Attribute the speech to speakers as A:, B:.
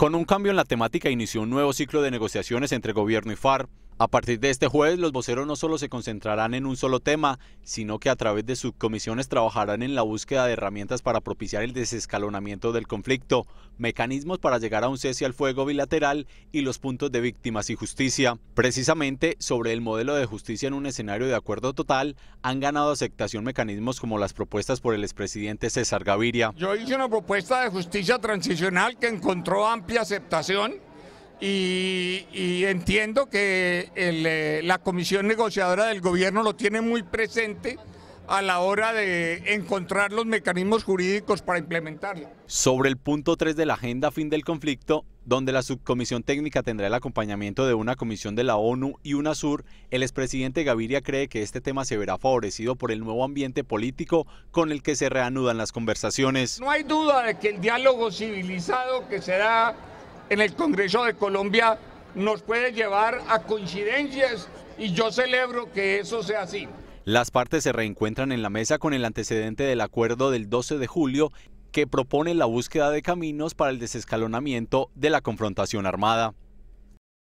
A: Con un cambio en la temática inició un nuevo ciclo de negociaciones entre gobierno y FARC a partir de este jueves, los voceros no solo se concentrarán en un solo tema, sino que a través de subcomisiones trabajarán en la búsqueda de herramientas para propiciar el desescalonamiento del conflicto, mecanismos para llegar a un cese al fuego bilateral y los puntos de víctimas y justicia. Precisamente sobre el modelo de justicia en un escenario de acuerdo total, han ganado aceptación mecanismos como las propuestas por el expresidente César Gaviria. Yo hice una propuesta de justicia transicional que encontró
B: amplia aceptación y, entiendo que eh, la comisión negociadora del gobierno lo tiene muy presente a la hora de encontrar los mecanismos jurídicos para implementarlo.
A: Sobre el punto 3 de la agenda fin del conflicto, donde la subcomisión técnica tendrá el acompañamiento de una comisión de la ONU y UNASUR, el expresidente Gaviria cree que este tema se verá favorecido por el nuevo ambiente político con el que se reanudan las conversaciones.
B: No hay duda de que el diálogo civilizado que se da en el Congreso de Colombia nos puede llevar a coincidencias y yo celebro que eso sea así.
A: Las partes se reencuentran en la mesa con el antecedente del acuerdo del 12 de julio que propone la búsqueda de caminos para el desescalonamiento de la confrontación armada.